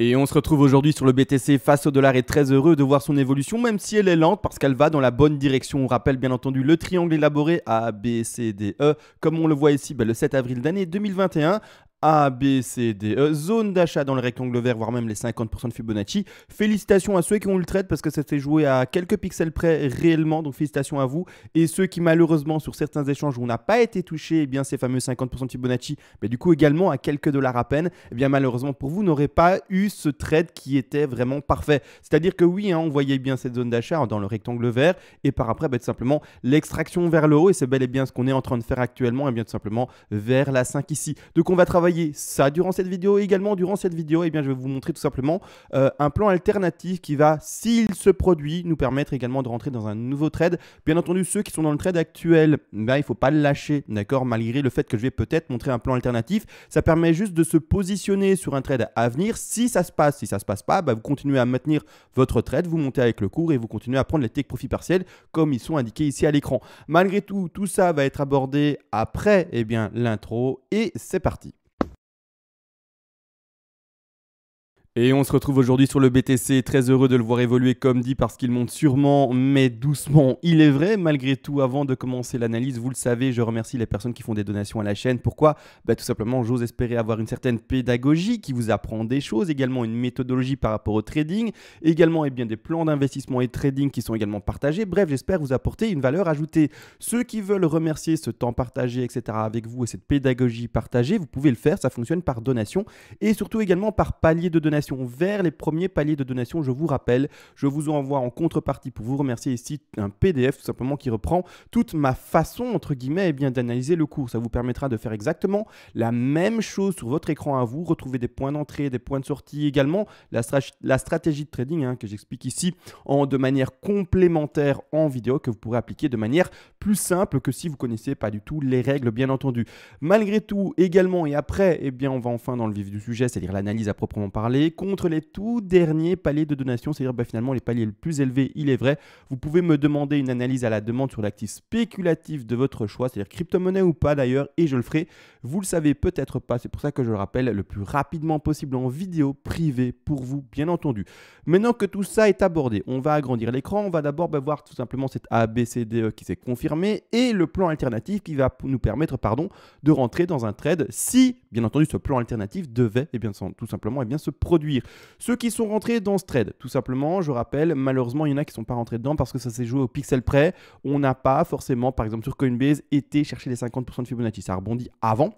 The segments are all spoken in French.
Et on se retrouve aujourd'hui sur le BTC face au dollar et très heureux de voir son évolution, même si elle est lente parce qu'elle va dans la bonne direction. On rappelle bien entendu le triangle élaboré A, B, C, D, E, comme on le voit ici ben, le 7 avril d'année 2021, a, B, C, D, e, zone d'achat dans le rectangle vert, voire même les 50% de Fibonacci. Félicitations à ceux qui ont le trade parce que ça s'est joué à quelques pixels près réellement, donc félicitations à vous. Et ceux qui malheureusement sur certains échanges où on n'a pas été touché, eh bien ces fameux 50% de Fibonacci, mais du coup également à quelques dollars à peine, eh bien malheureusement pour vous n'aurez pas eu ce trade qui était vraiment parfait. C'est-à-dire que oui, hein, on voyait bien cette zone d'achat dans le rectangle vert et par après bah, tout simplement l'extraction vers le haut et c'est bel et bien ce qu'on est en train de faire actuellement et eh bien tout simplement vers la 5 ici. Donc on va travailler ça durant cette vidéo également durant cette vidéo, et eh bien, je vais vous montrer tout simplement euh, un plan alternatif qui va, s'il se produit, nous permettre également de rentrer dans un nouveau trade. Bien entendu, ceux qui sont dans le trade actuel, ben, il ne faut pas le lâcher, d'accord Malgré le fait que je vais peut-être montrer un plan alternatif, ça permet juste de se positionner sur un trade à venir. Si ça se passe, si ça se passe pas, ben, vous continuez à maintenir votre trade, vous montez avec le cours et vous continuez à prendre les take profit partiels comme ils sont indiqués ici à l'écran. Malgré tout, tout ça va être abordé après et eh bien l'intro et c'est parti. Et on se retrouve aujourd'hui sur le BTC, très heureux de le voir évoluer comme dit parce qu'il monte sûrement mais doucement. Il est vrai, malgré tout, avant de commencer l'analyse, vous le savez, je remercie les personnes qui font des donations à la chaîne. Pourquoi bah, Tout simplement, j'ose espérer avoir une certaine pédagogie qui vous apprend des choses, également une méthodologie par rapport au trading, également et eh bien, des plans d'investissement et trading qui sont également partagés. Bref, j'espère vous apporter une valeur ajoutée. Ceux qui veulent remercier ce temps partagé, etc. avec vous et cette pédagogie partagée, vous pouvez le faire, ça fonctionne par donation et surtout également par palier de donation vers les premiers paliers de donation. Je vous rappelle, je vous envoie en contrepartie pour vous remercier ici un PDF tout simplement qui reprend toute ma façon entre guillemets eh bien d'analyser le cours. Ça vous permettra de faire exactement la même chose sur votre écran à vous, retrouver des points d'entrée, des points de sortie également, la, la stratégie de trading hein, que j'explique ici en de manière complémentaire en vidéo que vous pourrez appliquer de manière plus simple que si vous connaissez pas du tout les règles bien entendu. Malgré tout également et après eh bien on va enfin dans le vif du sujet, c'est-à-dire l'analyse à proprement parler contre les tout derniers paliers de donation, c'est-à-dire bah, finalement les paliers les plus élevés, il est vrai. Vous pouvez me demander une analyse à la demande sur l'actif spéculatif de votre choix, c'est-à-dire crypto-monnaie ou pas d'ailleurs, et je le ferai. Vous le savez peut-être pas, c'est pour ça que je le rappelle le plus rapidement possible en vidéo privée pour vous, bien entendu. Maintenant que tout ça est abordé, on va agrandir l'écran, on va d'abord bah, voir tout simplement cette ABCDE qui s'est confirmée et le plan alternatif qui va nous permettre pardon, de rentrer dans un trade si, bien entendu, ce plan alternatif devait eh tout simplement eh bien, se produire. Ceux qui sont rentrés dans ce trade, tout simplement, je rappelle, malheureusement, il y en a qui ne sont pas rentrés dedans parce que ça s'est joué au pixel près. On n'a pas forcément, par exemple, sur Coinbase, été chercher les 50% de Fibonacci. Ça rebondit avant,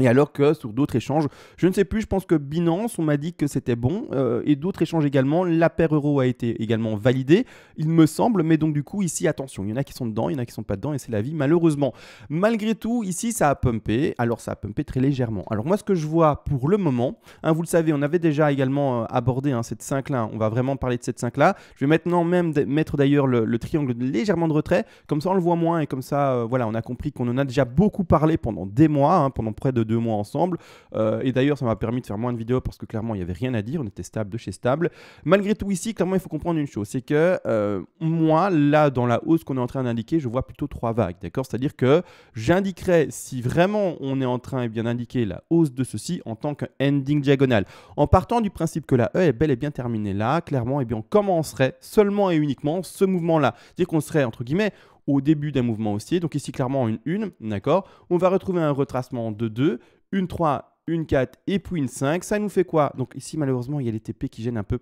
et alors que sur d'autres échanges, je ne sais plus, je pense que Binance, on m'a dit que c'était bon, euh, et d'autres échanges également, la paire euro a été également validée, il me semble, mais donc du coup, ici, attention, il y en a qui sont dedans, il y en a qui sont pas dedans, et c'est la vie, malheureusement. Malgré tout, ici, ça a pumpé, alors ça a pumpé très légèrement. Alors moi, ce que je vois pour le moment, hein, vous le savez, on avait déjà également euh, abordé hein, cette 5-là, on va vraiment parler de cette 5-là, je vais maintenant même mettre d'ailleurs le, triangle légèrement de retrait, comme ça on le voit moins, et comme ça, euh, voilà, on a compris qu'on en a déjà beaucoup parlé pendant des mois, hein, pendant près de deux mois ensemble. Euh, et d'ailleurs, ça m'a permis de faire moins de vidéos parce que clairement, il n'y avait rien à dire. On était stable de chez stable. Malgré tout, ici, clairement, il faut comprendre une chose c'est que euh, moi, là, dans la hausse qu'on est en train d'indiquer, je vois plutôt trois vagues. D'accord C'est-à-dire que j'indiquerai si vraiment on est en train et eh bien d'indiquer la hausse de ceci en tant ending diagonal. En partant du principe que la E est bel et bien terminée là, clairement, et eh bien, on commencerait seulement et uniquement ce mouvement-là. dire qu'on serait, entre guillemets, au début d'un mouvement haussier. Donc ici, clairement, une 1, d'accord On va retrouver un retracement de 2, une 3, une 4 et puis une 5. Ça nous fait quoi Donc ici, malheureusement, il y a les TP qui gênent un peu.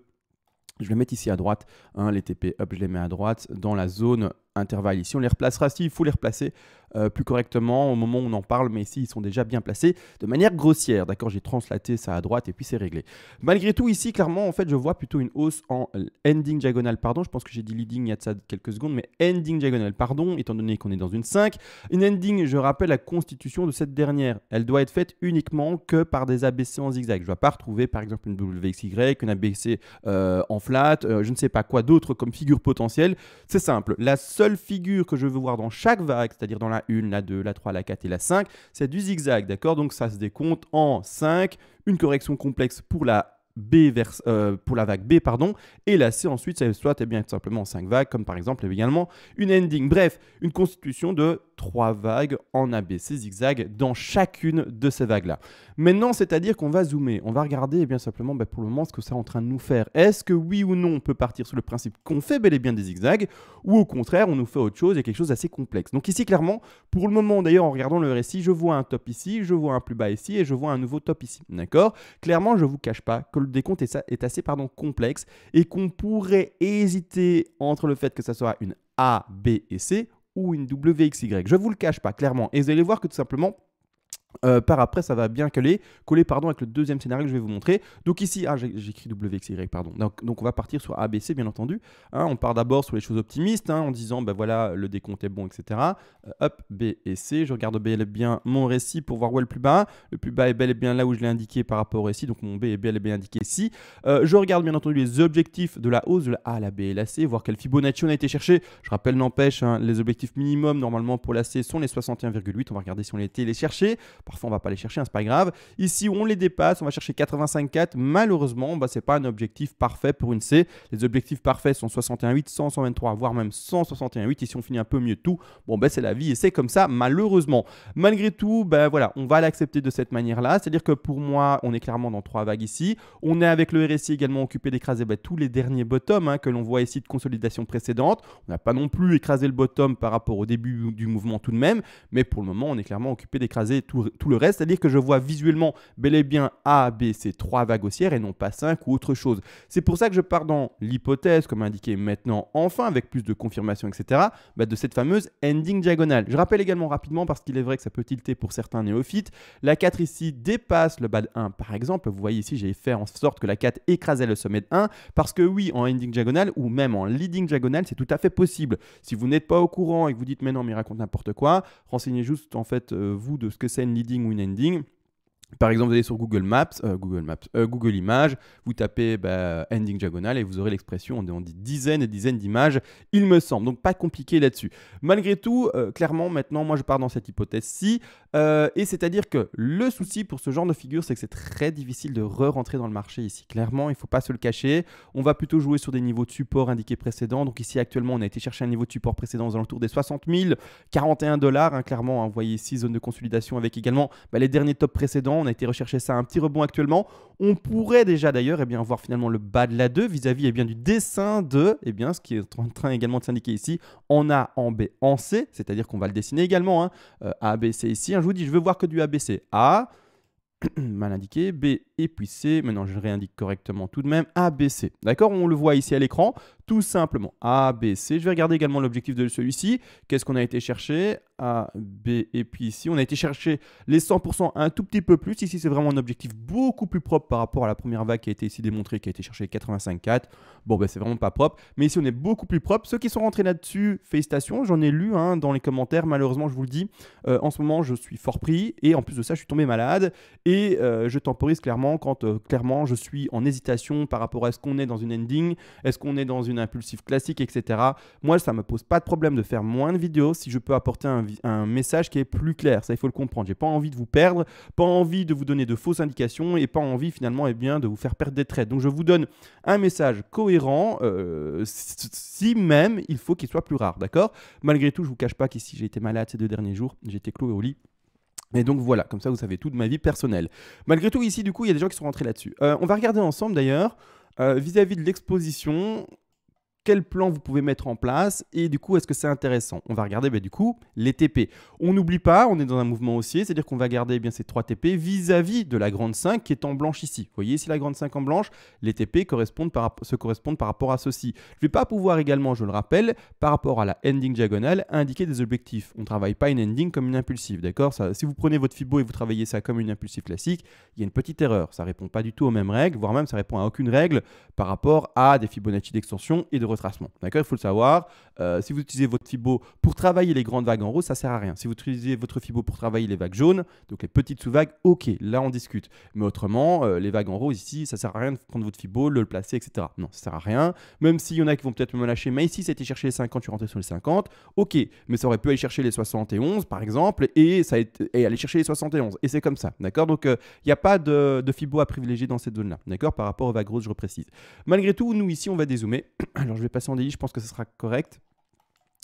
Je vais mettre ici à droite, hein, les TP hop je les mets à droite dans la zone intervalle ici. On les replacera s'il faut les replacer euh, plus correctement au moment où on en parle, mais ici ils sont déjà bien placés de manière grossière. D'accord, j'ai translaté ça à droite et puis c'est réglé. Malgré tout, ici clairement, en fait, je vois plutôt une hausse en ending diagonale, pardon. Je pense que j'ai dit leading il y a de ça quelques secondes, mais ending diagonal pardon, étant donné qu'on est dans une 5. Une ending, je rappelle la constitution de cette dernière. Elle doit être faite uniquement que par des ABC en zigzag. Je ne vais pas retrouver par exemple une WXY, une ABC euh, en flat, euh, je ne sais pas quoi d'autre comme figure potentielle. C'est simple. La seule figure que je veux voir dans chaque vague, c'est-à-dire dans la 1, la 2, la 3, la 4 et la 5. C'est du zigzag, d'accord Donc ça se décompte en 5, une correction complexe pour la B euh, pour la vague B, pardon, et la C ensuite, ça soit eh bien, simplement 5 vagues, comme par exemple également une ending. Bref, une constitution de 3 vagues en ABC zigzag dans chacune de ces vagues-là. Maintenant, c'est-à-dire qu'on va zoomer, on va regarder eh bien simplement bah, pour le moment ce que ça est en train de nous faire. Est-ce que oui ou non on peut partir sur le principe qu'on fait bel et bien des zigzags, ou au contraire on nous fait autre chose et quelque chose d'assez complexe. Donc ici, clairement, pour le moment, d'ailleurs, en regardant le récit, je vois un top ici, je vois un plus bas ici, et je vois un nouveau top ici. D'accord Clairement, je vous cache pas que le décompte est, assez pardon, complexe et qu'on pourrait hésiter entre le fait que ça soit une A, B et C ou une Y. Je vous le cache pas clairement et vous allez voir que tout simplement euh, par après, ça va bien coller, coller pardon, avec le deuxième scénario que je vais vous montrer. Donc ici, ah, j'écris WXY, pardon. Donc, on va partir sur ABC, bien entendu. Hein. on part d'abord sur les choses optimistes, hein, en disant, ben voilà, le décompte est bon, etc. Euh, hop, B et C. Je regarde bien mon récit pour voir où est le plus bas. Le plus bas est bel et bien là où je l'ai indiqué par rapport au récit, donc mon B est bel et bien indiqué ici. Euh, je regarde bien entendu les objectifs de la hausse de la A, la B et la C, voir quel Fibonacci on a été chercher, Je rappelle, n'empêche, hein, les objectifs minimum normalement pour la C sont les 61,8. On va regarder si on a été les chercher. Parfois, on va pas les chercher, ce hein, c'est pas grave. Ici, on les dépasse, on va chercher 85,4. Malheureusement, bah, n'est pas un objectif parfait pour une C. Les objectifs parfaits sont 61,8, 123, voire même 161,8. Ici, on finit un peu mieux tout. Bon, ben, c'est la vie et c'est comme ça, malheureusement. Malgré tout, ben voilà, on va l'accepter de cette manière-là. C'est-à-dire que pour moi, on est clairement dans trois vagues ici. On est avec le RSI également occupé d'écraser ben, tous les derniers bottoms hein, que l'on voit ici de consolidation précédente. On n'a pas non plus écrasé le bottom par rapport au début du mouvement tout de même, mais pour le moment, on est clairement occupé d'écraser tout, tout le reste, c'est-à-dire que je vois visuellement bel et bien A, B, C, trois vagues haussières et non pas cinq ou autre chose. C'est pour ça que je pars dans l'hypothèse, comme indiqué maintenant, enfin, avec plus de confirmation, etc., bah, de cette fameuse ending diagonale. Je rappelle également rapidement, parce qu'il est vrai que ça peut tilter pour certains néophytes, la 4 ici dépasse le bas de 1, par exemple. Vous voyez ici, j'ai fait en sorte que la 4 écrasait le sommet de 1, parce que oui, en ending diagonale ou même en leading diagonale, c'est tout à fait possible. Si vous n'êtes pas au courant et que vous dites mais non, mais raconte n'importe quoi, renseignez juste en fait euh, vous de ce que c'est une leading ou une ending par exemple, vous allez sur Google Maps, euh, Google Maps, euh, Google Images, vous tapez bah, ending diagonal et vous aurez l'expression, on dit dizaines et dizaines d'images, il me semble. Donc pas compliqué là-dessus. Malgré tout, euh, clairement, maintenant, moi je pars dans cette hypothèse-ci. et c'est-à-dire que le souci pour ce genre de figure, c'est que c'est très difficile de re-rentrer dans le marché ici. Clairement, il ne faut pas se le cacher. On va plutôt jouer sur des niveaux de support indiqués précédents. Donc ici, actuellement, on a été chercher un niveau de support précédent aux alentours des 60 000, 41 dollars, hein, clairement. Hein. vous voyez ici, zone de consolidation avec également bah, les derniers tops précédents on a été rechercher ça, un petit rebond actuellement. On pourrait déjà d'ailleurs et eh bien, voir finalement le bas de la 2 vis-à-vis eh bien, du dessin de eh bien, ce qui est en train également de s'indiquer ici en A, en B, en C, c'est-à-dire qu'on va le dessiner également. Hein. Euh, a, B, C ici. je vous dis, je veux voir que du A, B, C. A, mal indiqué, B et puis C. Maintenant, je le réindique correctement tout de même. A, B, C. D'accord On le voit ici à l'écran tout simplement A, B, C. Je vais regarder également l'objectif de celui-ci. Qu'est-ce qu'on a été chercher A, B, et puis ici, on a été chercher les 100% un tout petit peu plus. Ici, c'est vraiment un objectif beaucoup plus propre par rapport à la première vague qui a été ici démontrée, qui a été cherchée 4 Bon, ben, c'est vraiment pas propre. Mais ici, on est beaucoup plus propre. Ceux qui sont rentrés là-dessus, félicitations. J'en ai lu hein, dans les commentaires. Malheureusement, je vous le dis, euh, en ce moment, je suis fort pris. Et en plus de ça, je suis tombé malade. Et euh, je temporise clairement quand euh, clairement je suis en hésitation par rapport à ce qu'on est dans une ending, est-ce qu'on est dans une impulsif classique, etc. Moi, ça me pose pas de problème de faire moins de vidéos si je peux apporter un, message qui est plus clair. Ça, il faut le comprendre. J'ai pas envie de vous perdre, pas envie de vous donner de fausses indications et pas envie finalement eh bien, de vous faire perdre des traits. Donc, je vous donne un message cohérent, euh, si même il faut qu'il soit plus rare, d'accord Malgré tout, je vous cache pas qu'ici j'ai été malade ces deux derniers jours, j'étais cloué au lit. mais donc voilà, comme ça vous savez tout de ma vie personnelle. Malgré tout, ici du coup, il y a des gens qui sont rentrés là-dessus. Euh, on va regarder ensemble d'ailleurs, vis à -vis de l'exposition, quel plan vous pouvez mettre en place et du coup, est-ce que c'est intéressant On va regarder bah, du coup les TP. On n'oublie pas, on est dans un mouvement haussier, c'est-à-dire qu'on va garder eh bien ces 3 TP vis-à-vis de la grande 5 qui est en blanche ici. Vous voyez, ici la grande 5 en blanche, les TP correspondent se correspondent par rapport à ceci. Je ne vais pas pouvoir également, je le rappelle, par rapport à la ending diagonale, indiquer des objectifs. On ne travaille pas une ending comme une impulsive, d'accord Si vous prenez votre Fibo et vous travaillez ça comme une impulsive classique, il y a une petite erreur. Ça ne répond pas du tout aux mêmes règles, voire même ça répond à aucune règle par rapport à des Fibonacci d'extension et de retracement. D'accord Il faut le savoir. Euh, si vous utilisez votre fibo pour travailler les grandes vagues en rose, ça sert à rien. Si vous utilisez votre fibo pour travailler les vagues jaunes, donc les petites sous-vagues, ok, là on discute. Mais autrement, euh, les vagues en rose ici, ça sert à rien de prendre votre fibo, le placer, etc. Non, ça sert à rien. Même s'il y en a qui vont peut-être me lâcher, mais ici été chercher les 50, tu rentré sur les 50, ok, mais ça aurait pu aller chercher les 71 par exemple, et, ça été, et aller chercher les 71. Et c'est comme ça, d'accord Donc euh, il n'y a pas de, fibo à privilégier dans cette zone-là, d'accord Par rapport aux vagues roses, je précise Malgré tout, nous ici on va dézoomer. Alors je vais passer en daily, je pense que ce sera correct.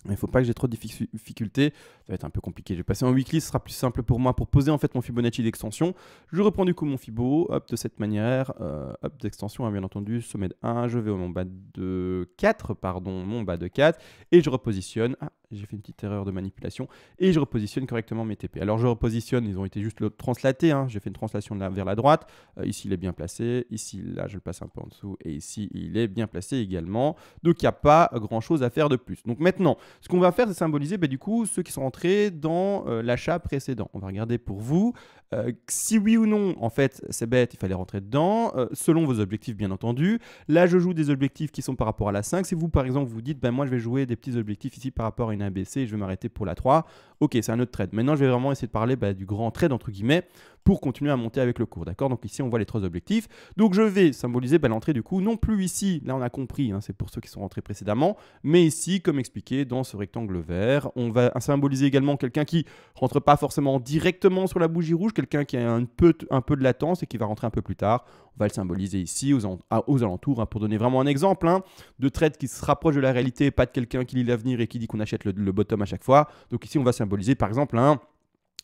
Il ne faut pas que j'ai trop de difficultés. Ça va être un peu compliqué. Je vais passer en weekly, ce sera plus simple pour moi pour poser en fait mon Fibonacci d'extension. Je reprends du coup mon Fibo, hop, de cette manière, euh, hop, d'extension, hein, bien entendu, sommet de 1, je vais au mon bas de 4, pardon, mon bas de 4, et je repositionne. Ah, j'ai fait une petite erreur de manipulation et je repositionne correctement mes TP. Alors je repositionne, ils ont été juste translatés, hein. j'ai fait une translation vers la droite, euh, ici il est bien placé, ici là je le place un peu en dessous et ici il est bien placé également, donc il n'y a pas grand chose à faire de plus. Donc maintenant, ce qu'on va faire c'est symboliser bah, du coup ceux qui sont rentrés dans euh, l'achat précédent. On va regarder pour vous euh, si oui ou non, en fait c'est bête, il fallait rentrer dedans, selon vos objectifs bien entendu. Là je joue des objectifs qui sont par rapport à la 5, si vous par exemple vous dites ben moi je vais jouer des petits objectifs ici par rapport à une ABC je vais m'arrêter pour la 3. Ok, c'est un autre trade. Maintenant, je vais vraiment essayer de parler bah, du grand trade, entre guillemets, pour continuer à monter avec le cours. D'accord Donc ici, on voit les trois objectifs. Donc je vais symboliser bah, l'entrée du coup, non plus ici, là on a compris, hein, c'est pour ceux qui sont rentrés précédemment, mais ici, comme expliqué, dans ce rectangle vert, on va symboliser également quelqu'un qui rentre pas forcément directement sur la bougie rouge, quelqu'un qui a un peu, un peu de latence et qui va rentrer un peu plus tard va le symboliser ici aux, alentours, hein, pour donner vraiment un exemple hein, de trade qui se rapproche de la réalité, pas de quelqu'un qui lit l'avenir et qui dit qu'on achète le, bottom à chaque fois. Donc ici, on va symboliser par exemple un...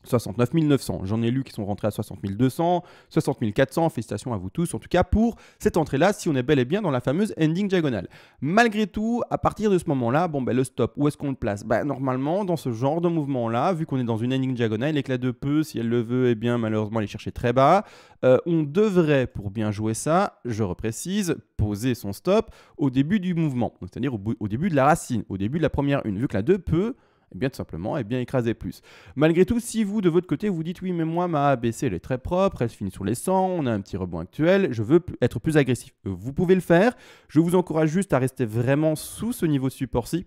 69 900. J'en ai lu qui sont rentrés à 60 200, 60 400. Félicitations à vous tous, en tout cas pour cette entrée-là, si on est bel et bien dans la fameuse ending diagonale. Malgré tout, à partir de ce moment-là, bon, ben, le stop, où est-ce qu'on le place ben, Normalement, dans ce genre de mouvement-là, vu qu'on est dans une ending diagonale, l'éclat de peu, si elle le veut, eh bien malheureusement aller chercher très bas. Euh, on devrait, pour bien jouer ça, je reprécise, poser son stop au début du mouvement, c'est-à-dire au, au, début de la racine, au début de la première une, vu que la 2 peut eh bien, tout simplement, et eh bien, écraser plus. Malgré tout, si vous, de votre côté, vous dites oui, mais moi, ma ABC, elle est très propre, elle se finit sur les 100, on a un petit rebond actuel, je veux être plus agressif. Vous pouvez le faire. Je vous encourage juste à rester vraiment sous ce niveau support-ci.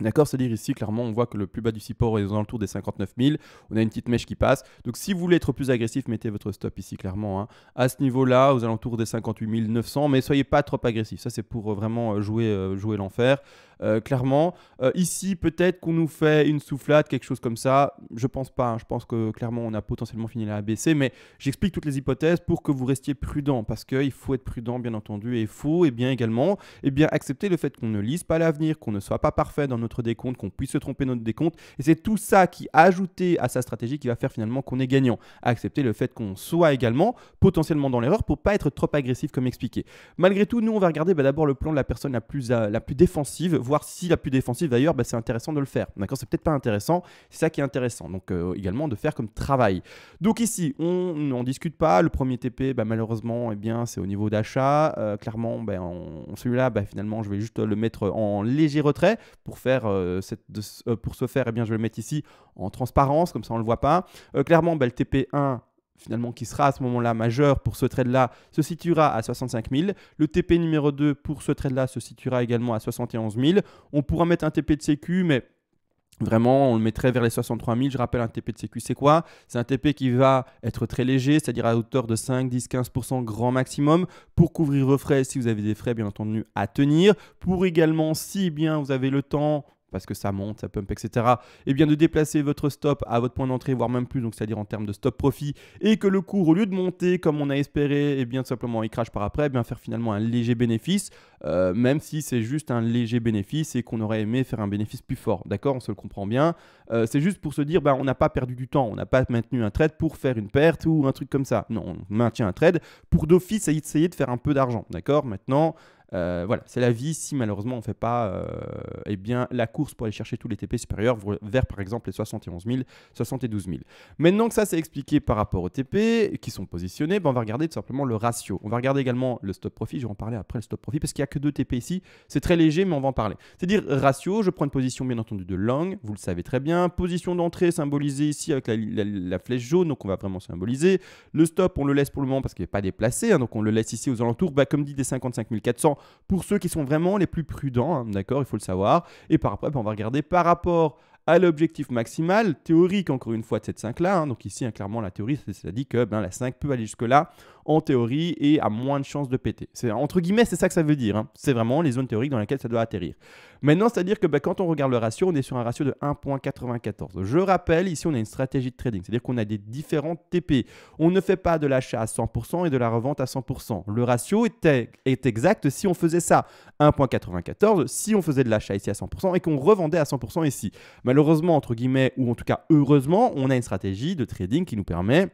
D'accord C'est-à-dire ici, clairement, on voit que le plus bas du support est aux alentours des 59 000. On a une petite mèche qui passe. Donc, si vous voulez être plus agressif, mettez votre stop ici, clairement. Hein. À ce niveau-là, aux alentours des 58 900. Mais soyez pas trop agressif. Ça, c'est pour euh, vraiment euh, jouer, euh, jouer l'enfer. Euh, clairement. Euh, ici, peut-être qu'on nous fait une soufflade, quelque chose comme ça. Je pense pas. Hein. Je pense que clairement, on a potentiellement fini la ABC, mais j'explique toutes les hypothèses pour que vous restiez prudent, parce qu'il faut être prudent, bien entendu, et il faut, et eh bien également, et eh bien accepter le fait qu'on ne lise pas l'avenir, qu'on ne soit pas parfait dans notre décompte, qu'on puisse se tromper dans notre décompte. Et c'est tout ça qui, ajouté à sa stratégie, qui va faire finalement qu'on est gagnant. Accepter le fait qu'on soit également potentiellement dans l'erreur pour pas être trop agressif, comme expliqué. Malgré tout, nous, on va regarder bah, d'abord le plan de la personne la plus, euh, la plus défensive, voire si la plus défensive d'ailleurs, bah, c'est intéressant de le faire. D'accord C'est peut-être pas intéressant, c'est ça qui est intéressant. Donc euh, également de faire comme travail. Donc ici, on n'en discute pas. Le premier TP, bah, malheureusement, et eh bien, c'est au niveau d'achat. Euh, clairement, bah, celui-là, bah, finalement, je vais juste le mettre en léger retrait pour faire euh, cette, pour ce faire, et eh bien, je vais le mettre ici en transparence, comme ça on le voit pas. clairement, le TP1 finalement qui sera à ce moment-là majeur pour ce trade-là se situera à 65 000. Le TP numéro 2 pour ce trade-là se situera également à 71 000. On pourra mettre un TP de sécu, mais Vraiment, on le mettrait vers les 63 000. Je rappelle, un TP de sécu, c'est quoi C'est un TP qui va être très léger, c'est-à-dire à hauteur de 5, 10, 15 grand maximum, pour couvrir vos frais si vous avez des frais, bien entendu, à tenir. Pour également, si bien vous avez le temps parce que ça monte, ça pump, etc. Et eh bien de déplacer votre stop à votre point d'entrée, voire même plus, donc c'est-à-dire en termes de stop profit, et que le cours, au lieu de monter comme on a espéré, et eh bien simplement il crache par après, eh bien faire finalement un léger bénéfice, euh, même si c'est juste un léger bénéfice et qu'on aurait aimé faire un bénéfice plus fort. D'accord On se le comprend bien. Euh, c'est juste pour se dire, bah, on n'a pas perdu du temps, on n'a pas maintenu un trade pour faire une perte ou un truc comme ça. Non, on maintient un trade pour d'office essayer de faire un peu d'argent. D'accord Maintenant, euh, voilà, c'est la vie si malheureusement on ne fait pas euh, eh bien, la course pour aller chercher tous les TP supérieurs vers par exemple les 71 000, 72 000. Maintenant que ça c'est expliqué par rapport aux TP qui sont positionnés, ben, on va regarder tout simplement le ratio. On va regarder également le stop profit, je vais en parler après le stop profit parce qu'il n'y a que deux TP ici, c'est très léger mais on va en parler. C'est-à-dire ratio, je prends une position bien entendu de long, vous le savez très bien, position d'entrée symbolisée ici avec la, flèche jaune, donc on va vraiment symboliser. Le stop on le laisse pour le moment parce qu'il n'est pas déplacé, hein, donc on le laisse ici aux alentours, ben, comme dit des 55 400 pour ceux qui sont vraiment les plus prudents, hein, d'accord, il faut le savoir. Et par après, eh ben, on va regarder par rapport à l'objectif maximal théorique, encore une fois, de cette 5-là. Hein. donc ici, hein, clairement, la théorie, ça dit que ben, la 5 peut aller jusque-là en théorie et à moins de chances de péter. C'est entre guillemets, c'est ça que ça veut dire. Hein. C'est vraiment les zones théoriques dans lesquelles ça doit atterrir. Maintenant, c'est-à-dire que bah, quand on regarde le ratio, on est sur un ratio de 1.94. Je rappelle, ici, on a une stratégie de trading, c'est-à-dire qu'on a des différents TP. On ne fait pas de l'achat à 100% et de la revente à 100%. Le ratio était, est exact si on faisait ça 1.94, si on faisait de l'achat ici à 100% et qu'on revendait à 100% ici. Malheureusement, entre guillemets, ou en tout cas heureusement, on a une stratégie de trading qui nous permet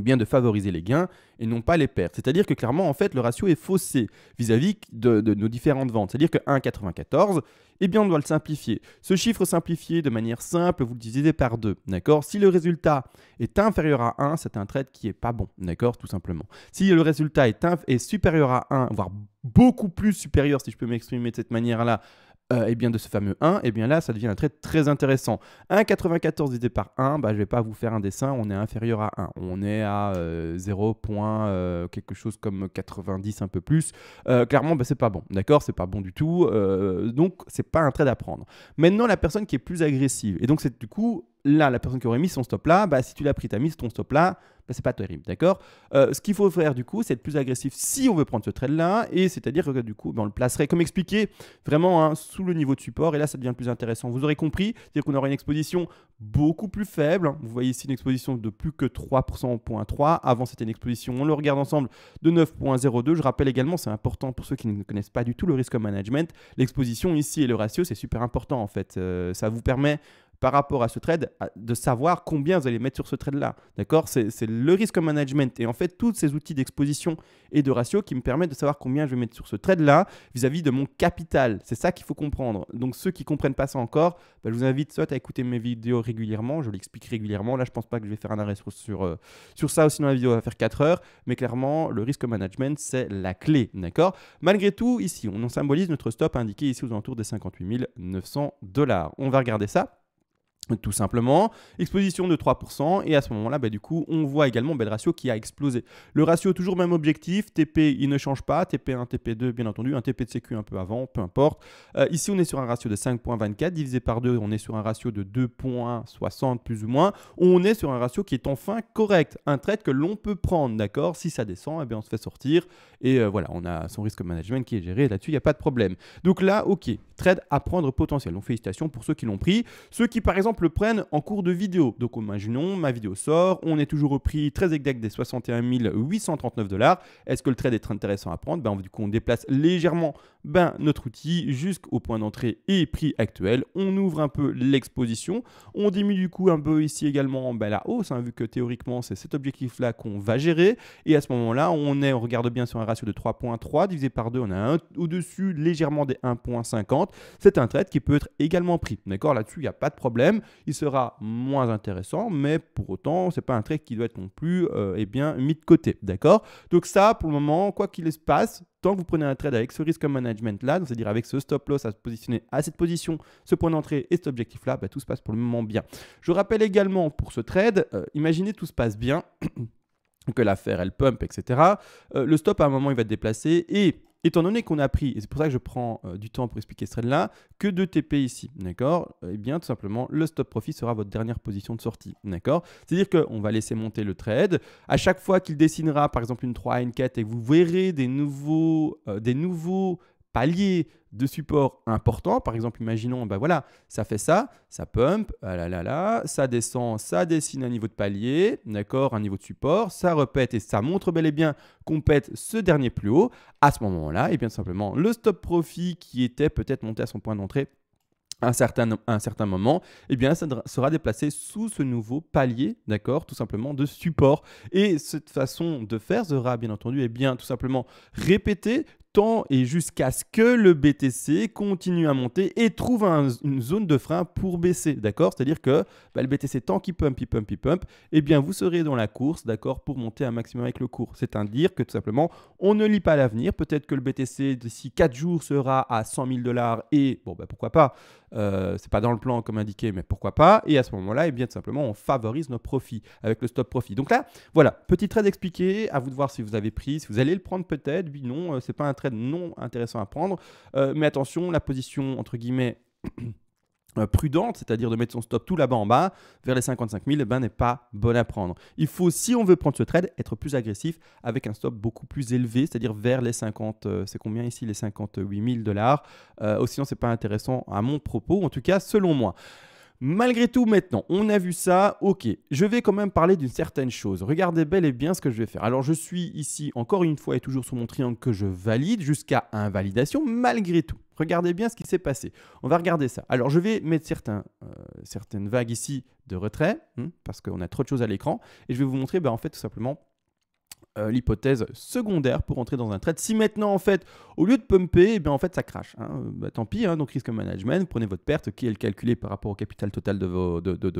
bien de favoriser les gains et non pas les pertes. C'est-à-dire que clairement, en fait, le ratio est faussé vis-à-vis de, nos différentes ventes. C'est-à-dire que 1,94, eh bien, on doit le simplifier. Ce chiffre simplifié de manière simple, vous le divisez par 2, d'accord Si le résultat est inférieur à 1, c'est un trade qui n'est pas bon, d'accord Tout simplement. Si le résultat est, est supérieur à 1, voire beaucoup plus supérieur, si je peux m'exprimer de cette manière-là, et euh, eh bien de ce fameux 1, et eh bien là, ça devient un trait très intéressant. 1,94 divisé par 1, bah, je vais pas vous faire un dessin, on est inférieur à 1. On est à 0, euh, euh, quelque chose comme 90, un peu plus. clairement, bah, c'est pas bon, d'accord C'est pas bon du tout. donc, c'est pas un trait d'apprendre. Maintenant, la personne qui est plus agressive. Et donc, c'est du coup, là, la personne qui aurait mis son stop là, bah, si tu l'as pris, tu as mis ton stop là, ce ben, c'est pas terrible, d'accord euh, Ce qu'il faut faire du coup, c'est être plus agressif si on veut prendre ce trade-là, et c'est-à-dire que du coup, ben, on le placerait, comme expliqué, vraiment hein, sous le niveau de support, et là ça devient plus intéressant. Vous aurez compris, c'est-à-dire qu'on aura une exposition beaucoup plus faible. Vous voyez ici une exposition de plus que 3%, point 3. Avant, c'était une exposition, on le regarde ensemble, de 9.02. Je rappelle également, c'est important pour ceux qui ne connaissent pas du tout le risk management, l'exposition ici et le ratio, c'est super important en fait. Euh, ça vous permet par rapport à ce trade, de savoir combien vous allez mettre sur ce trade-là. D'accord c'est, le risque management et en fait tous ces outils d'exposition et de ratio qui me permettent de savoir combien je vais mettre sur ce trade-là vis-à-vis de mon capital. C'est ça qu'il faut comprendre. Donc ceux qui ne comprennent pas ça encore, bah, je vous invite soit à écouter mes vidéos régulièrement, je l'explique régulièrement. Là, je ne pense pas que je vais faire un arrêt sur, sur, ça euh, ça, sinon la vidéo va faire 4 heures. Mais clairement, le risque management, c'est la clé. D'accord Malgré tout, ici, on en symbolise notre stop indiqué ici aux alentours des 58 900 dollars. On va regarder ça tout simplement. Exposition de 3%, et à ce moment-là, bah, du coup, on voit également bah, le ratio qui a explosé. Le ratio, toujours même objectif, TP, il ne change pas, TP1, TP2, bien entendu, un TP de CQ un peu avant, peu importe. Euh, ici, on est sur un ratio de 5.24, divisé par 2, on est sur un ratio de 2.60, plus ou moins. On est sur un ratio qui est enfin correct, un trade que l'on peut prendre, d'accord Si ça descend, et eh bien, on se fait sortir, et euh, voilà, on a son risque management qui est géré, là-dessus, il n'y a pas de problème. Donc là, ok, trade à prendre potentiel. Donc félicitations pour ceux qui l'ont pris. Ceux qui, par exemple, le prennent en cours de vidéo. Donc, imaginons, ma vidéo sort, on est toujours au prix très exact des 61 839 dollars. Est-ce que le trade est intéressant à prendre ben, Du coup, on déplace légèrement ben, notre outil jusqu'au point d'entrée et prix actuel. On ouvre un peu l'exposition. On diminue du coup un peu ici également ben, la hausse, hein, vu que théoriquement, c'est cet objectif-là qu'on va gérer. Et à ce moment-là, on est, on regarde bien sur un ratio de 3.3 divisé par 2, on a au-dessus légèrement des 1.50. C'est un trade qui peut être également pris. D'accord Là-dessus, il n'y a pas de problème il sera moins intéressant, mais pour autant, c'est pas un trade qui doit être non plus euh, eh bien, mis de côté. D'accord Donc ça, pour le moment, quoi qu'il se passe, tant que vous prenez un trade avec ce risk management là, c'est-à-dire avec ce stop loss à se positionner à cette position, ce point d'entrée et cet objectif là, bah, tout se passe pour le moment bien. Je rappelle également pour ce trade, euh, imaginez tout se passe bien, que l'affaire elle pump, etc. Euh, le stop à un moment il va être déplacé et Étant donné qu'on a pris, et c'est pour ça que je prends euh, du temps pour expliquer ce trade-là, que de TP ici, d'accord Eh bien, tout simplement, le stop profit sera votre dernière position de sortie, d'accord C'est-à-dire qu'on va laisser monter le trade. À chaque fois qu'il dessinera, par exemple, une 3 une 4 et que vous verrez des nouveaux, euh, des nouveaux paliers de support important Par exemple, imaginons, ben voilà, ça fait ça, ça pump, ah là là ça descend, ça dessine un niveau de palier, d'accord, un niveau de support, ça répète et ça montre bel et bien qu'on pète ce dernier plus haut. À ce moment-là, et eh bien simplement, le stop profit qui était peut-être monté à son point d'entrée un certain, un certain moment, et eh bien, ça sera déplacé sous ce nouveau palier, d'accord, tout simplement de support. Et cette façon de faire sera bien entendu, et eh bien, tout simplement répétée temps et jusqu'à ce que le BTC continue à monter et trouve une zone de frein pour baisser, d'accord C'est-à-dire que bah, le BTC tant qu'il pump, il pump, il pump, eh bien vous serez dans la course, d'accord, pour monter un maximum avec le cours. C'est à dire que tout simplement, on ne lit pas l'avenir. Peut-être que le BTC d'ici 4 jours sera à 100 000 dollars et bon, bah, pourquoi pas euh, C'est pas dans le plan comme indiqué, mais pourquoi pas Et à ce moment-là, eh bien tout simplement, on favorise nos profits avec le stop profit. Donc là, voilà, petit trade expliqué. À vous de voir si vous avez pris, si vous allez le prendre peut-être. Oui, non, euh, c'est pas un non intéressant à prendre. Euh, mais attention, la position entre guillemets euh, prudente, c'est-à-dire de mettre son stop tout là-bas en bas, vers les 55 000, eh ben, n'est pas bonne à prendre. Il faut, si on veut prendre ce trade, être plus agressif avec un stop beaucoup plus élevé, c'est-à-dire vers les 50, euh, c'est combien ici, les 58 000 dollars. Euh, sinon, c'est pas intéressant à mon propos, en tout cas selon moi. Malgré tout, maintenant, on a vu ça. Ok, je vais quand même parler d'une certaine chose. Regardez bel et bien ce que je vais faire. Alors, je suis ici encore une fois et toujours sur mon triangle que je valide jusqu'à invalidation, malgré tout. Regardez bien ce qui s'est passé. On va regarder ça. Alors, je vais mettre euh, certaines vagues ici de retrait, hein, parce qu'on a trop de choses à l'écran, et je vais vous montrer, ben, en fait, tout simplement, euh, l'hypothèse secondaire pour entrer dans un trade. Si maintenant, en fait, au lieu de pumper, eh en fait, ça crache. Hein. Bah, tant pis, hein, donc risque management, prenez votre perte qui est calculée par rapport au capital total de,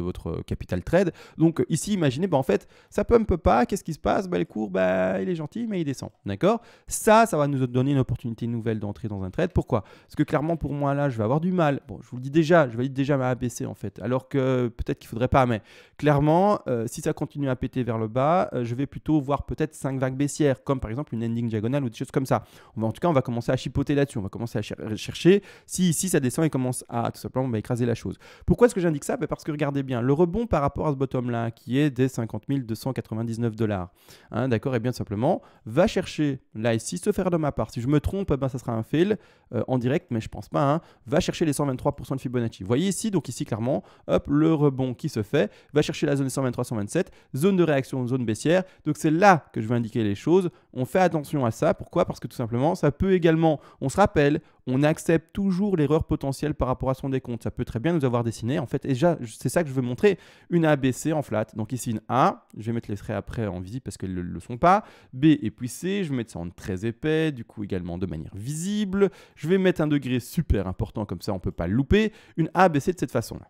votre capital trade. Donc euh, ici, imaginez, ben en fait, ça pumpe pas, qu'est-ce qui se passe bah, Le cours, bah, il est gentil, mais il descend. D'accord Ça, ça va nous donner une opportunité nouvelle d'entrer dans un trade. Pourquoi Parce que clairement, pour moi, là, je vais avoir du mal. Bon, je vous le dis déjà, je valide déjà ma ABC, en fait, alors que peut-être qu'il ne faudrait pas, mais clairement, euh, si ça continue à péter vers le bas, je vais plutôt voir peut-être cinq vagues baissières, comme par exemple une ending diagonale ou des choses comme ça. On va, en tout cas, on va commencer à chipoter là-dessus, on va commencer à chercher si ici ça descend et commence à tout simplement bah, écraser la chose. Pourquoi est-ce que j'indique ça bah, Parce que regardez bien, le rebond par rapport à ce bottom-là, qui est des 50 299 dollars, hein, d'accord, et eh bien simplement, va chercher là ici, se faire de ma part. Si je me trompe, eh ben, ça sera un fail euh, en direct, mais je pense pas, hein. va chercher les 123% de Fibonacci. voyez ici, donc ici clairement, hop, le rebond qui se fait, va chercher la zone 123-127, zone de réaction, zone baissière, donc c'est là que je vais indiquer les choses. On fait attention à ça. Pourquoi Parce que tout simplement, ça peut également, on se rappelle, on accepte toujours l'erreur potentielle par rapport à son décompte. Ça peut très bien nous avoir dessiné, en fait, et c'est ça que je veux montrer, une ABC en flat. Donc ici, une A, je vais mettre les traits après en visible parce qu'elles ne le sont pas. B et puis C, je vais mettre ça en très épais, du coup également de manière visible. Je vais mettre un degré super important, comme ça on ne peut pas le louper. Une ABC de cette façon-là.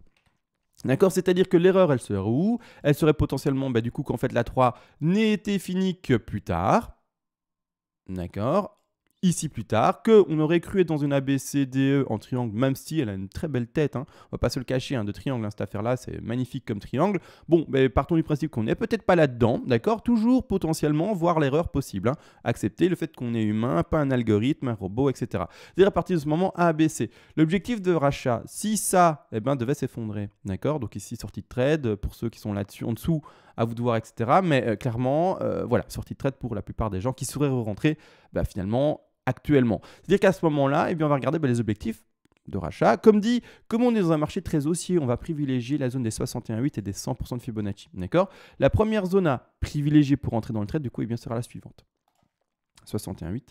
D'accord C'est-à-dire que l'erreur, elle serait où Elle serait potentiellement, bah, du coup, qu'en fait, la 3 n'ait été finie que plus tard. D'accord ici plus tard, qu'on aurait cru être dans une ABCDE en triangle, même si elle a une très belle tête, hein. on va pas se le cacher, hein, de triangle, hein, cette affaire-là, c'est magnifique comme triangle. Bon, mais ben, partons du principe qu'on n'est peut-être pas là-dedans, d'accord Toujours potentiellement voir l'erreur possible, hein. accepter le fait qu'on est humain, pas un algorithme, un robot, etc. C'est-à-dire à partir de ce moment, ABC. L'objectif de rachat, si ça, eh ben, devait s'effondrer, d'accord Donc ici, sortie de trade, pour ceux qui sont là-dessus, en dessous, à vous de voir, etc. Mais euh, clairement, euh, voilà, sortie de trade pour la plupart des gens qui sauraient rentrer bah, finalement, actuellement. C'est-à-dire qu'à ce moment-là, eh bien, on va regarder ben, les objectifs de rachat. Comme dit, comme on est dans un marché très haussier, on va privilégier la zone des 61,8 et des 100% de Fibonacci. D'accord La première zone à privilégier pour entrer dans le trade, du coup, et eh bien, sera la suivante. 61,8,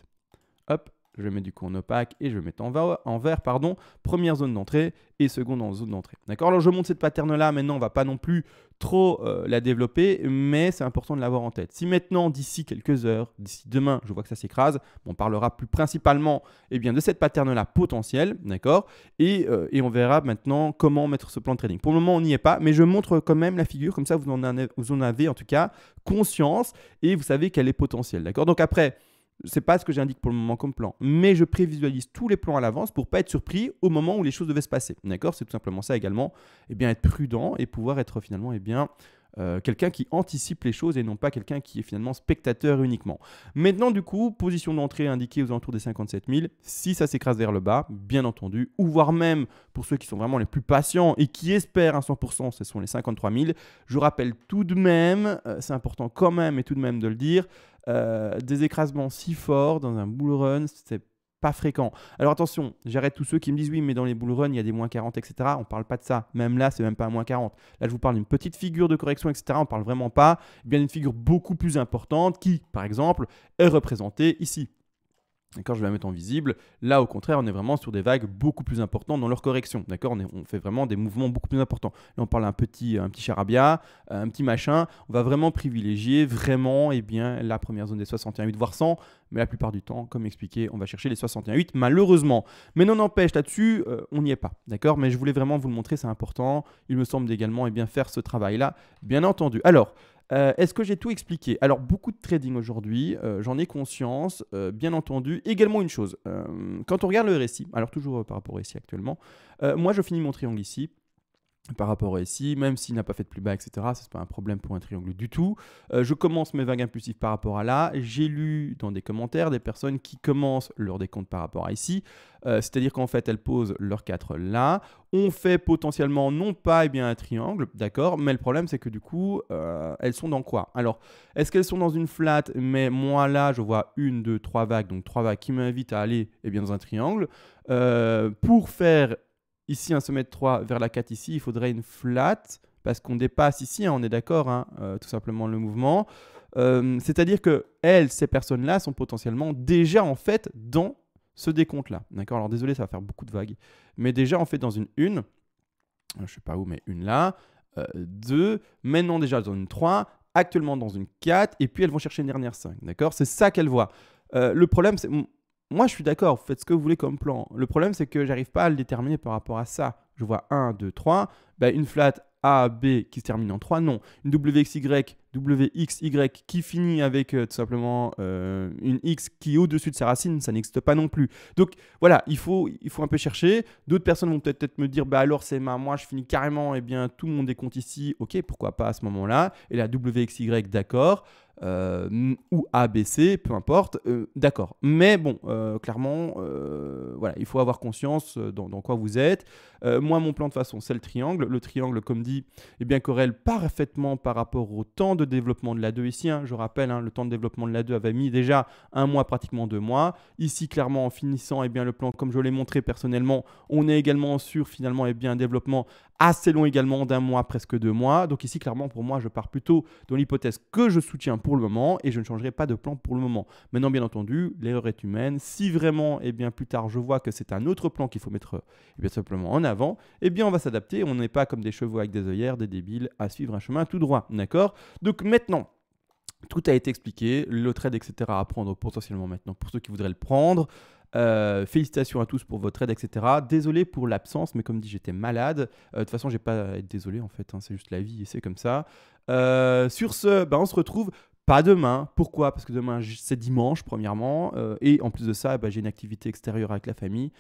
hop, je mets du coup en opaque et je vais en, vert, pardon, première zone d'entrée et seconde en zone d'entrée. D'accord Alors je monte cette pattern là, maintenant on va pas non plus trop euh, la développer, mais c'est important de l'avoir en tête. Si maintenant, d'ici quelques heures, d'ici demain, je vois que ça s'écrase, on parlera plus principalement eh bien, de cette pattern-là potentielle, d'accord et, euh, et, on verra maintenant comment mettre ce plan de trading. Pour le moment, on n'y est pas, mais je montre quand même la figure, comme ça vous en avez, vous en avez en tout cas conscience et vous savez qu'elle est potentielle, d'accord Donc après, c'est pas ce que j'indique pour le moment comme plan, mais je prévisualise tous les plans à l'avance pour pas être surpris au moment où les choses devaient se passer. D'accord C'est tout simplement ça également, et eh bien être prudent et pouvoir être finalement et eh bien euh, quelqu'un qui anticipe les choses et non pas quelqu'un qui est finalement spectateur uniquement. Maintenant, du coup, position d'entrée indiquée aux alentours des 57 000. Si ça s'écrase vers le bas, bien entendu, ou voire même pour ceux qui sont vraiment les plus patients et qui espèrent un 100%, ce sont les 53 000. Je rappelle tout de même, euh, c'est important quand même et tout de même de le dire, euh, des écrasements si forts dans un bull run, c'est pas fréquent. Alors attention, j'arrête tous ceux qui me disent oui, mais dans les bull il y a des moins 40, etc. On parle pas de ça. Même là, c'est même pas un moins 40. Là, je vous parle d'une petite figure de correction, etc. On parle vraiment pas. bien, une figure beaucoup plus importante qui, par exemple, est représentée ici. D'accord, je vais la mettre en visible. Là, au contraire, on est vraiment sur des vagues beaucoup plus importantes dans leur correction. D'accord, on, fait vraiment des mouvements beaucoup plus importants. Là, on parle un petit, un petit charabia, un petit machin. On va vraiment privilégier vraiment, eh bien, la première zone des 61,8 voire 100. Mais la plupart du temps, comme expliqué, on va chercher les 61,8 malheureusement. Mais non n'empêche, là-dessus, euh, on n'y est pas. D'accord, mais je voulais vraiment vous le montrer, c'est important. Il me semble également, et eh bien, faire ce travail-là, bien entendu. Alors. Euh, est-ce que j'ai tout expliqué Alors, beaucoup de trading aujourd'hui, euh, j'en ai conscience, euh, bien entendu. Également une chose, quand on regarde le récit, alors toujours par rapport au récit actuellement, moi je finis mon triangle ici, par rapport à ici, même s'il n'a pas fait de plus bas, etc. Ce n'est pas un problème pour un triangle du tout. Euh, je commence mes vagues impulsives par rapport à là. J'ai lu dans des commentaires des personnes qui commencent leur décompte par rapport à ici. Euh, c'est-à-dire qu'en fait, elles posent leurs quatre là. On fait potentiellement non pas eh bien, un triangle, d'accord, mais le problème c'est que du coup, euh, elles sont dans quoi Alors, est-ce qu'elles sont dans une flat Mais moi là, je vois une, deux, trois vagues, donc trois vagues qui m'invitent à aller eh bien, dans un triangle. pour faire Ici, un sommet de 3 vers la 4 ici, il faudrait une flat parce qu'on dépasse ici, hein, on est d'accord, hein, euh, tout simplement le mouvement. Euh, c'est-à-dire que elles, ces personnes-là, sont potentiellement déjà en fait dans ce décompte-là. D'accord Alors désolé, ça va faire beaucoup de vagues. Mais déjà, en fait, dans une 1. Euh, je sais pas où, mais une là, euh, deux, maintenant déjà dans une 3, actuellement dans une 4, et puis elles vont chercher une dernière 5. D'accord C'est ça qu'elles voient. le problème, c'est moi, je suis d'accord, vous faites ce que vous voulez comme plan. Le problème, c'est que j'arrive pas à le déterminer par rapport à ça. Je vois 1, 2, 3, une flat A, B qui se termine en 3, non. Une WXY, WXY qui finit avec euh, tout simplement euh, une X qui est au-dessus de sa racine, ça n'existe pas non plus. Donc voilà, il faut, il faut un peu chercher. D'autres personnes vont peut-être me dire, bah alors c'est ma, moi je finis carrément, et eh bien tout est décompte ici, ok, pourquoi pas à ce moment-là. Et la WXY, d'accord. Euh, ou ABC, peu importe, euh, d'accord. Mais bon, euh, clairement, voilà, il faut avoir conscience dans, quoi vous êtes. moi, mon plan de façon, c'est le triangle. Le triangle, comme dit, Et eh bien, corrèle parfaitement par rapport au temps de développement de la 2 ici. Hein. je rappelle, hein, le temps de développement de la 2 avait mis déjà un mois, pratiquement deux mois. Ici, clairement, en finissant, et eh bien, le plan, comme je l'ai montré personnellement, on est également sur finalement et eh bien, un développement assez long également d'un mois, presque deux mois. Donc ici, clairement, pour moi, je pars plutôt dans l'hypothèse que je soutiens pour le moment et je ne changerai pas de plan pour le moment. Maintenant, bien entendu, l'erreur est humaine. Si vraiment, et eh bien, plus tard, je vois que c'est un autre plan qu'il faut mettre eh bien, simplement en avant, eh bien, on va s'adapter. On n'est pas comme des chevaux avec des œillères, des débiles, à suivre un chemin tout droit. D'accord Donc maintenant, tout a été expliqué, le trade, etc. à prendre potentiellement maintenant pour ceux qui voudraient le prendre. Euh, félicitations à tous pour votre aide, etc. Désolé pour l'absence, mais comme dit, j'étais malade. Euh, de toute façon, j'ai pas à être désolé en fait, hein, c'est juste la vie et c'est comme ça. Euh, sur ce, bah, on se retrouve pas demain. Pourquoi Parce que demain, c'est dimanche, premièrement. et en plus de ça, bah, j'ai une activité extérieure avec la famille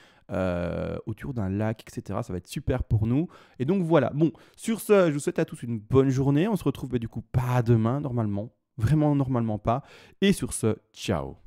autour d'un lac, etc. Ça va être super pour nous. Et donc voilà. Bon, sur ce, je vous souhaite à tous une bonne journée. On se retrouve bah, du coup pas demain, normalement. Vraiment, normalement pas. Et sur ce, ciao.